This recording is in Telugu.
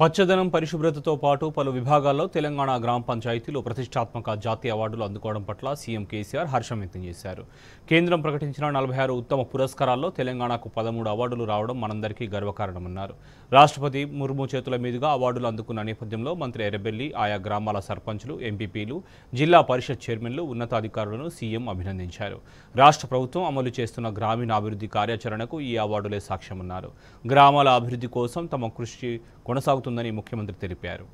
పచ్చదనం పరిశుభ్రతతో పాటు పలు విభాగాల్లో తెలంగాణ గ్రామ పంచాయతీలు ప్రతిష్టాత్మక జాతీయ అవార్డులు అందుకోవడం పట్ల సీఎం కేసీఆర్ హర్షం వ్యక్తం చేశారు కేంద్రం ప్రకటించిన నలభై ఆరు ఉత్తమ పురస్కారాల్లో తెలంగాణకు పదమూడు అవార్డులు రావడం మనందరికీ గర్వకారణమన్నారు రాష్ట్రపతి ముర్ము చేతుల మీదుగా అవార్డులు అందుకున్న నేపథ్యంలో మంత్రి ఎర్రబెల్లి ఆయా గ్రామాల సర్పంచ్లు ఎంపీపీలు జిల్లా పరిషత్ చైర్మన్లు ఉన్నతాధికారులను సీఎం అభినందించారు రాష్ట్ర ప్రభుత్వం అమలు చేస్తున్న గ్రామీణ అభివృద్ధి కార్యాచరణకు ఈ అవార్డులే సాక్ష్యమన్నారు గ్రామాల అభివృద్ధి కోసం తమ కృషి కొనసాగుతున్న జరుగుతుందని ముఖ్యమంత్రి తెలిపారు